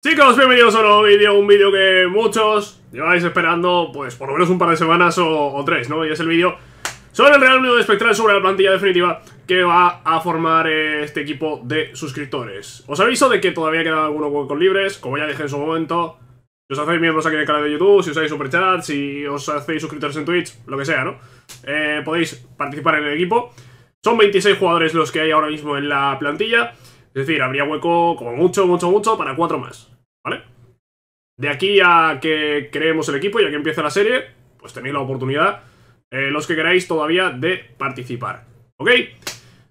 Chicos, bienvenidos a un nuevo vídeo, un vídeo que muchos lleváis esperando pues por lo menos un par de semanas o, tres, ¿no? Y es el vídeo sobre el Real Unido de Espectral, sobre la plantilla definitiva que va a formar este equipo de suscriptores. Os aviso de que todavía quedan algunos huecos libres, como ya dije en su momento. Si os hacéis miembros aquí en el canal de YouTube, si os usáis superchats, si os hacéis suscriptores en Twitch, lo que sea, ¿no? Eh, podéis participar en el equipo. Son 26 jugadores los que hay ahora mismo en la plantilla. Es decir, habría hueco como mucho, mucho, mucho para cuatro más. De aquí a que creemos el equipo y a que empiece la serie, pues tenéis la oportunidad, eh, los que queráis todavía, de participar. ¿Ok?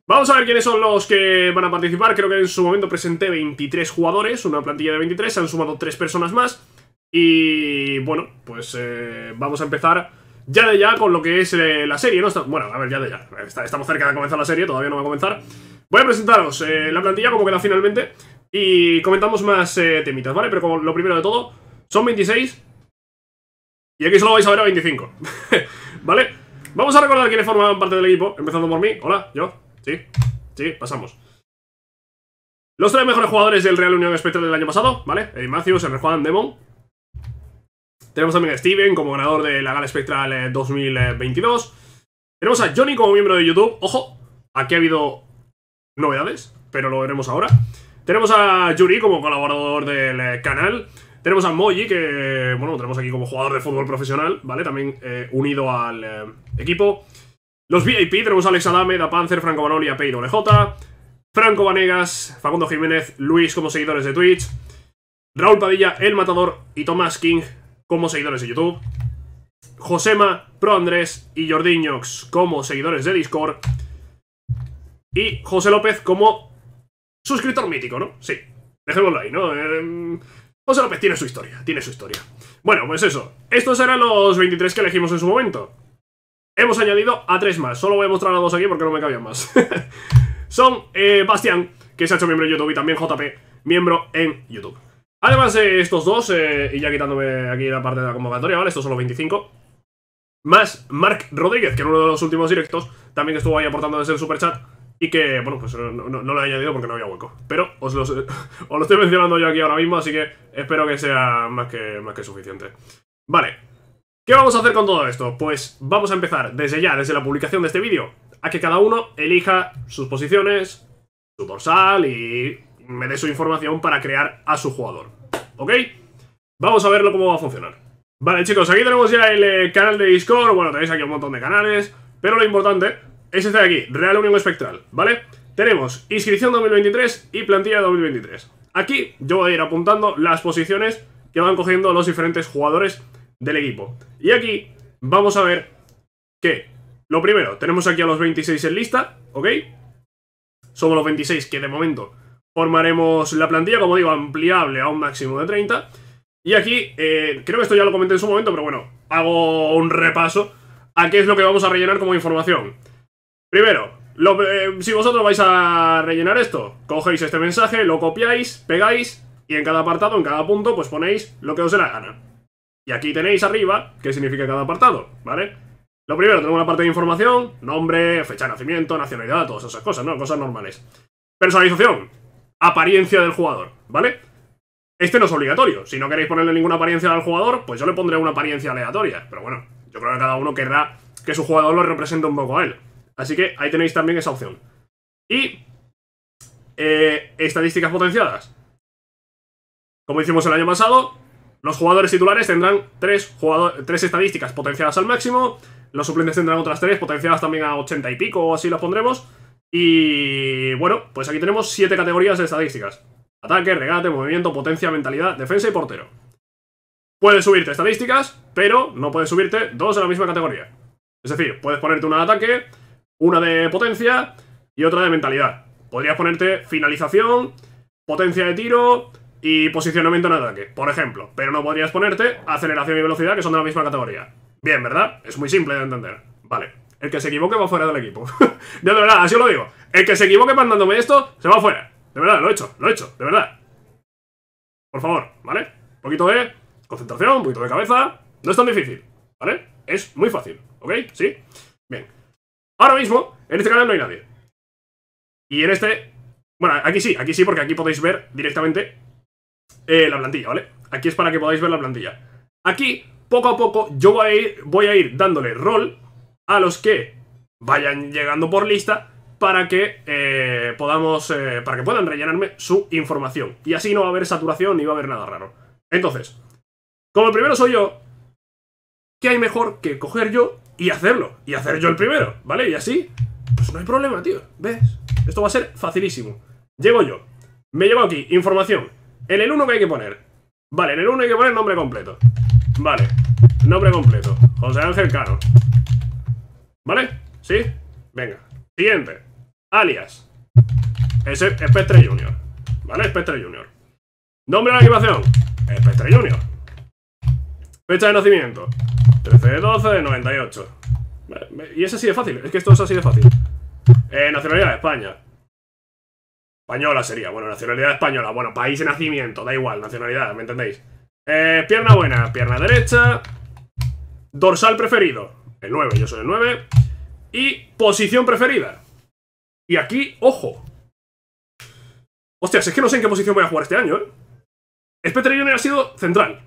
Vamos a ver quiénes son los que van a participar. Creo que en su momento presenté 23 jugadores, una plantilla de 23, se han sumado 3 personas más. Y bueno, pues eh, vamos a empezar ya de ya con lo que es eh, la serie, ¿no? bueno, a ver, ya de ya. estamos cerca de comenzar la serie, todavía no va a comenzar. Voy a presentaros la plantilla como queda finalmente. Y comentamos más eh, temitas, ¿vale? Pero lo primero de todo, son 26. Y aquí solo vais a ver a 25. ¿Vale? Vamos a recordar quiénes formaban parte del equipo, empezando por mí. Hola, yo. Sí, sí, pasamos. Los tres mejores jugadores del Real Unión Espectral del año pasado, ¿vale? Eddie Matthews, el Juan Demon. Tenemos también a Steven como ganador de la Gala Espectral 2022. Eh, Tenemos a Johnny como miembro de YouTube. Ojo, aquí ha habido novedades, pero lo veremos ahora. Tenemos a Yuri como colaborador del eh, canal. Tenemos a Moji, que, bueno, lo tenemos aquí como jugador de fútbol profesional, ¿vale? También eh, unido al eh, equipo. Los VIP, tenemos a Alex Adame, Da Panzer, Franco Manoli, Peiro LJ, Franco Vanegas, Facundo Jiménez, Luis como seguidores de Twitch, Raúl Padilla, El Matador y Tomás King como seguidores de YouTube, Josema, Pro Andrés y Jordiñox como seguidores de Discord, y José López como Suscriptor mítico, ¿no? Sí. Dejémoslo ahí, ¿no? Em, José López tiene su historia, tiene su historia. Bueno, pues eso. Estos eran los 23 que elegimos en su momento. Hemos añadido a tres más. Solo voy a mostrar a dos aquí porque no me cabían más. Son eh, Bastián, que se ha hecho miembro en YouTube, y también JP, miembro en YouTube. Además, estos dos, eh, y ya quitándome aquí la parte de la convocatoria, ¿vale? Estos son los 25. Más Mark Rodríguez, que en uno de los últimos directos también estuvo ahí aportando desde el superchat. Y que, bueno, pues no, lo he añadido porque no había hueco. Pero os, lo estoy mencionando yo aquí ahora mismo, así que espero que sea más que, más que suficiente. Vale. ¿Qué vamos a hacer con todo esto? Pues vamos a empezar desde ya, desde la publicación de este vídeo, a que cada uno elija sus posiciones, su dorsal y me dé su información para crear a su jugador. ¿Ok? Vamos a verlo cómo va a funcionar. Vale, chicos, aquí tenemos ya el eh, canal de Discord. Bueno, tenéis aquí un montón de canales. Pero lo importante es este de aquí, Real Unión Espectral, ¿vale? Tenemos inscripción 2023 y plantilla 2023. Aquí yo voy a ir apuntando las posiciones que van cogiendo los diferentes jugadores del equipo. Y aquí vamos a ver que, lo primero, tenemos aquí a los 26 en lista, ¿ok? Somos los 26 que de momento formaremos la plantilla, como digo, ampliable a un máximo de 30. Y aquí, eh, creo que esto ya lo comenté en su momento, pero bueno, hago un repaso a qué es lo que vamos a rellenar como información. Primero, eh, si vosotros vais a rellenar esto, cogéis este mensaje, lo copiáis, pegáis y en cada apartado, en cada punto, pues ponéis lo que os dé la gana. Y aquí tenéis arriba qué significa cada apartado, ¿vale? Lo primero, tenemos la parte de información, nombre, fecha de nacimiento, nacionalidad, todas esas cosas, ¿no? Cosas normales. Personalización, apariencia del jugador, ¿vale? Este no es obligatorio. Si no queréis ponerle ninguna apariencia al jugador, pues yo le pondré una apariencia aleatoria. Pero bueno, yo creo que cada uno querrá que su jugador lo represente un poco a él. Así que ahí tenéis también esa opción. Y eh, estadísticas potenciadas. Como hicimos el año pasado, los jugadores titulares tendrán tres, jugador, tres estadísticas potenciadas al máximo. Los suplentes tendrán otras tres potenciadas también a 80 y pico o así las pondremos. Y bueno, pues aquí tenemos siete categorías de estadísticas. Ataque, regate, movimiento, potencia, mentalidad, defensa y portero. Puedes subirte estadísticas, pero no puedes subirte dos en la misma categoría. Es decir, puedes ponerte una de ataque, una de potencia y otra de mentalidad. Podrías ponerte finalización, potencia de tiro y posicionamiento en ataque, por ejemplo. Pero no podrías ponerte aceleración y velocidad, que son de la misma categoría. Bien, ¿verdad? Es muy simple de entender. Vale. El que se equivoque va fuera del equipo. de verdad, así os lo digo. El que se equivoque mandándome esto, se va fuera. De verdad, lo he hecho, lo he hecho, de verdad. Por favor, ¿vale? Un poquito de concentración, un poquito de cabeza. No es tan difícil, ¿vale? Es muy fácil, ¿ok? ¿Sí? Bien. Ahora mismo, en este canal no hay nadie. Y en este... Bueno, aquí sí, aquí sí, porque aquí podéis ver directamente eh, la plantilla, ¿vale? Aquí es para que podáis ver la plantilla. Aquí, poco a poco, yo voy a ir, voy a ir dándole rol a los que vayan llegando por lista para que eh, podamos eh, para que puedan rellenarme su información y así no va a haber saturación ni va a haber nada raro entonces como el primero soy yo qué hay mejor que coger yo y hacerlo, y hacer yo el primero, ¿vale? Y así, pues no hay problema, tío, ¿ves? Esto va a ser facilísimo. Llego yo, me llevo aquí información. En el 1 que hay que poner. Vale, en el 1 hay que poner nombre completo. Vale, nombre completo. José Ángel Caro ¿Vale? ¿Sí? Venga. Siguiente. Alias. Es Spectre Junior. ¿Vale? Spectre Junior. Nombre de la equipación. Spectre Junior. Fecha de nacimiento. 13 de 12, de 98. Y es así de fácil, es que esto es así de fácil. Eh, nacionalidad de España. Española sería, bueno, nacionalidad española. Bueno, país de nacimiento, da igual, nacionalidad, ¿me entendéis? Eh, pierna buena, pierna derecha. Dorsal preferido, el 9, yo soy el 9. Y posición preferida. Y aquí, ojo. Hostias, es que no sé en qué posición voy a jugar este año, ¿eh? ha sido central.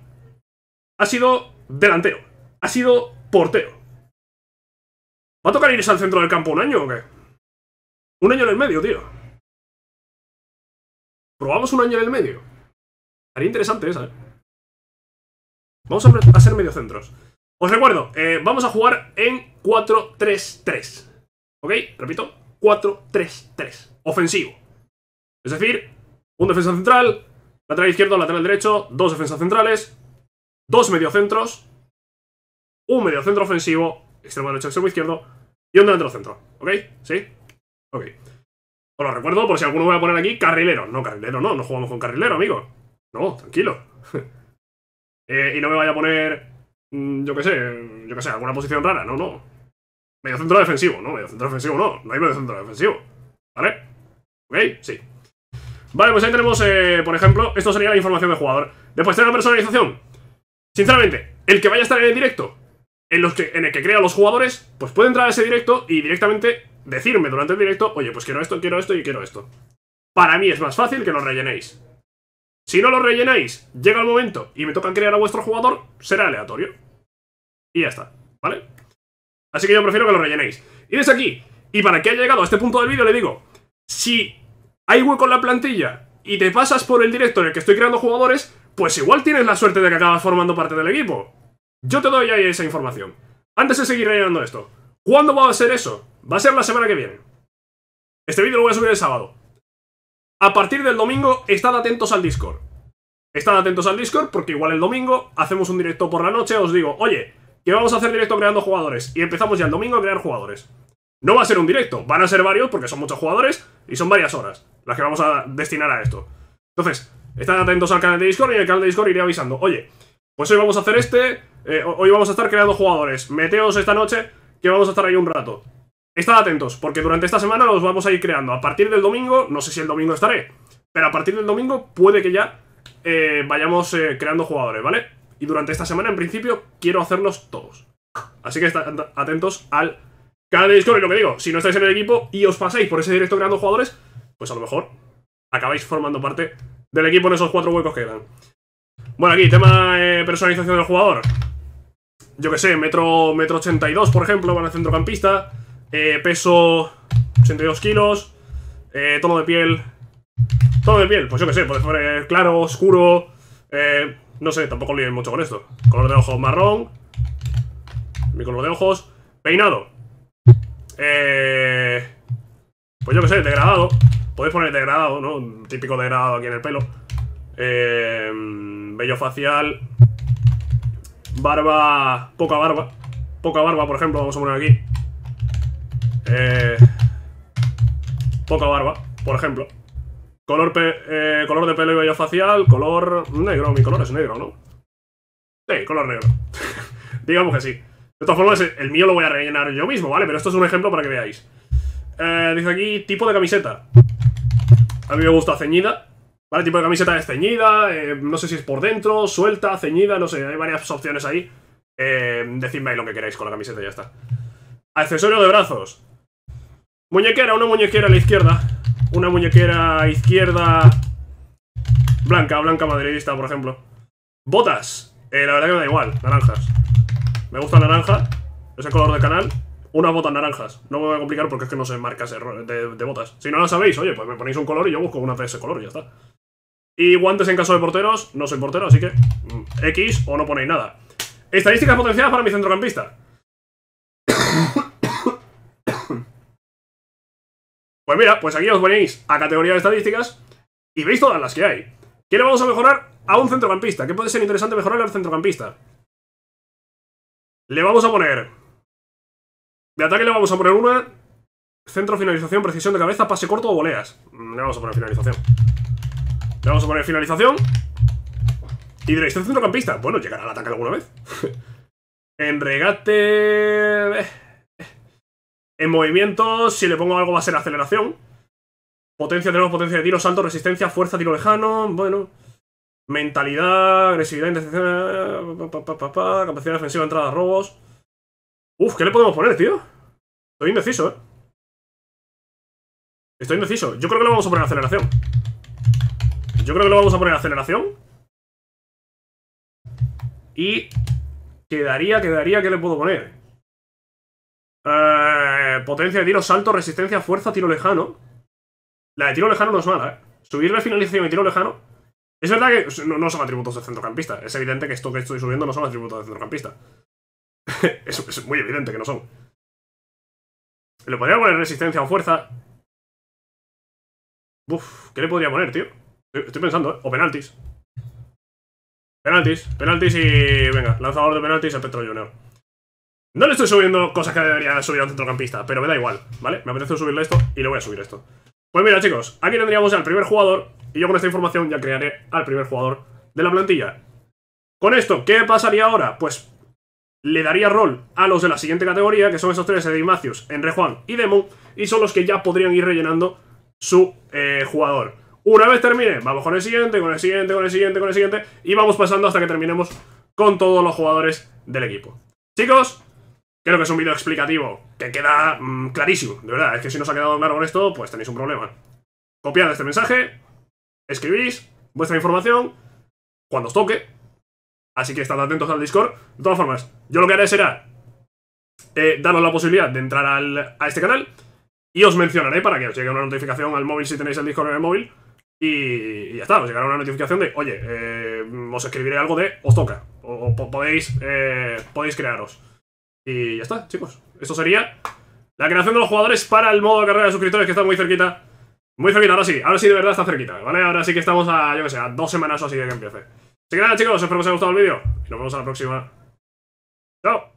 Ha sido delantero ha sido Porteo. ¿Va a tocar irse al centro del campo un año o qué? Un año en el medio, tío. Probamos un año en el medio. Haría interesante esa, ¿eh? Vamos a hacer medio centros. Os recuerdo, eh, vamos a jugar en 4-3-3. ¿Ok? Repito, 4-3-3. Ofensivo. Es decir, un defensa central, lateral izquierdo, lateral derecho, dos defensas centrales, dos mediocentros un medio centro ofensivo, extremo derecho, extremo izquierdo y un delantero centro. ¿Ok? ¿Sí? Ok. Os lo recuerdo por si alguno me va a poner aquí carrilero. No, carrilero no, no jugamos con carrilero, amigo. No, tranquilo. Eh, y no me vaya a poner, mm, yo qué sé, yo qué sé, alguna posición rara. No, no. Medio centro defensivo, no, medio centro defensivo no. No hay medio centro defensivo. ¿Vale? ¿Ok? Sí. Vale, pues ahí tenemos, eh, por ejemplo, esto sería la información del jugador. Después tenemos la personalización. Sinceramente, el que vaya a estar en el directo en, los que, en el que crea los jugadores, pues puede entrar a ese directo y directamente decirme durante el directo, oye, pues quiero esto, quiero esto y quiero esto. Para mí es más fácil que lo rellenéis. Si no lo rellenáis, llega el momento y me toca crear a vuestro jugador, será aleatorio. Y ya está, ¿vale? Así que yo prefiero que lo rellenéis. Y desde aquí, y para que haya llegado a este punto del vídeo, le digo, si hay hueco en la plantilla y te pasas por el directo en el que estoy creando jugadores, pues igual tienes la suerte de que acabas formando parte del equipo. Yo te doy ya esa información. Antes de seguir rellenando esto, ¿cuándo va a ser eso? Va a ser la semana que viene. Este vídeo lo voy a subir el sábado. A partir del domingo, estad atentos al Discord. Estad atentos al Discord porque igual el domingo hacemos un directo por la noche, os digo, oye, que vamos a hacer directo creando jugadores. Y empezamos ya el domingo a crear jugadores. No va a ser un directo, van a ser varios porque son muchos jugadores y son varias horas las que vamos a destinar a esto. Entonces, estad atentos al canal de Discord y en el canal de Discord iré avisando, oye, pues hoy vamos a hacer este, eh, hoy vamos a estar creando jugadores. Meteos esta noche, que vamos a estar ahí un rato. Estad atentos, porque durante esta semana los vamos a ir creando. A partir del domingo, no sé si el domingo estaré, pero a partir del domingo puede que ya eh, vayamos eh, creando jugadores, ¿vale? Y durante esta semana, en principio, quiero hacerlos todos. Así que estad atentos al canal de Discord. lo que digo, si no estáis en el equipo y os pasáis por ese directo creando jugadores, pues a lo mejor acabáis formando parte del equipo en esos cuatro huecos que quedan. Bueno, aquí, tema personalización del jugador yo que sé, metro, metro 82, por ejemplo, van al centrocampista. Eh, peso 82 kilos. Eh, tono de piel. Tono de piel, pues yo que sé, puede poner eh, claro, oscuro. Eh, no sé, tampoco líen mucho con esto. Color de ojos marrón. Mi color de ojos. Peinado. Eh, pues yo que sé, degradado. Podéis poner degradado, ¿no? típico degradado aquí en el pelo. Eh, bello facial. Barba... Poca barba. Poca barba, por ejemplo, vamos a poner aquí. Eh, poca barba, por ejemplo. Color, eh, color de pelo y vello facial, color negro. Mi color es negro, ¿no? Sí, color negro. Digamos que sí. De todas formas, el mío lo voy a rellenar yo mismo, ¿vale? Pero esto es un ejemplo para que veáis. Eh, dice aquí, tipo de camiseta. A mí me gusta ceñida. ¿Vale? Tipo de camiseta ceñida eh, no sé si es por dentro, suelta, ceñida, no sé, hay varias opciones ahí. Eh, decidme lo que queráis con la camiseta y ya está. Accesorio de brazos. Muñequera, una muñequera a la izquierda. Una muñequera izquierda blanca, blanca madridista, por ejemplo. Botas. Eh, la verdad que me da igual, naranjas. Me gusta naranja, es el color de canal. Unas botas naranjas. No me voy a complicar porque es que no sé marcas de, de, botas. Si no las sabéis, oye, pues me ponéis un color y yo busco una de ese color y ya está. Y guantes en caso de porteros, no soy portero, así que mm, X o no ponéis nada. Estadísticas potenciadas para mi centrocampista. Pues mira, pues aquí os ponéis a categoría de estadísticas y veis todas las que hay. ¿Qué le vamos a mejorar a un centrocampista? ¿Qué puede ser interesante mejorar al centrocampista? Le vamos a poner... De ataque le vamos a poner una... Centro, finalización, precisión de cabeza, pase corto o voleas. Mm, le vamos a poner finalización. Le vamos a poner finalización. Y diréis, ¿es centrocampista? Bueno, llegará al ataque alguna vez. en regate... En movimiento si le pongo algo va a ser aceleración. Potencia, tenemos potencia de tiro, salto, resistencia, fuerza, tiro lejano, bueno... Mentalidad, agresividad, indecisión, capacidad defensiva, entrada, robos... Uf, ¿qué le podemos poner, tío? Estoy indeciso, eh. Estoy indeciso. Yo creo que le vamos a poner aceleración. Yo creo que lo vamos a poner aceleración. Y quedaría, quedaría, ¿qué le puedo poner? Eh, potencia de tiro, salto, resistencia, fuerza, tiro lejano. La de tiro lejano no es mala, ¿eh? Subirle finalización y tiro lejano. Es verdad que no, son atributos de centrocampista. Es evidente que esto que estoy subiendo no son atributos de centrocampista. es, es muy evidente que no son. Le podría poner resistencia o fuerza. Uf, ¿qué le podría poner, tío? Estoy pensando, ¿eh? O penaltis. Penaltis, penaltis y... Venga, lanzador de penaltis a Petro Junior. No le estoy subiendo cosas que debería subir a un centrocampista, pero me da igual, ¿vale? Me apetece subirle esto y le voy a subir esto. Pues mira, chicos, aquí tendríamos al primer jugador y yo con esta información ya crearé al primer jugador de la plantilla. Con esto, ¿qué pasaría ahora? Pues le daría rol a los de la siguiente categoría, que son esos tres, Edimacius, Enre Juan y Demon, y son los que ya podrían ir rellenando su eh, jugador. Una vez termine, vamos con el siguiente, con el siguiente, con el siguiente, con el siguiente. Y vamos pasando hasta que terminemos con todos los jugadores del equipo. Chicos, creo que es un vídeo explicativo que queda mm, clarísimo. De verdad, es que si no os ha quedado claro con esto, pues tenéis un problema. Copiad este mensaje, escribís vuestra información cuando os toque. Así que estad atentos al Discord. De todas formas, yo lo que haré será eh, daros la posibilidad de entrar a este canal y os mencionaré para que os llegue una notificación al móvil si tenéis el Discord en el móvil y, ya está, os llegará una notificación de, oye, eh, os escribiré algo de, os toca, o, podéis, eh, podéis crearos. Y ya está, chicos. Esto sería la creación de los jugadores para el modo de carrera de suscriptores que está muy cerquita. Muy cerquita, ahora sí, ahora sí de verdad está cerquita, ¿vale? Ahora sí que estamos a, yo que sé, a dos semanas o así de que empiece. Así que nada, chicos, espero que os haya gustado el vídeo. Y nos vemos a la próxima. ¡Chao!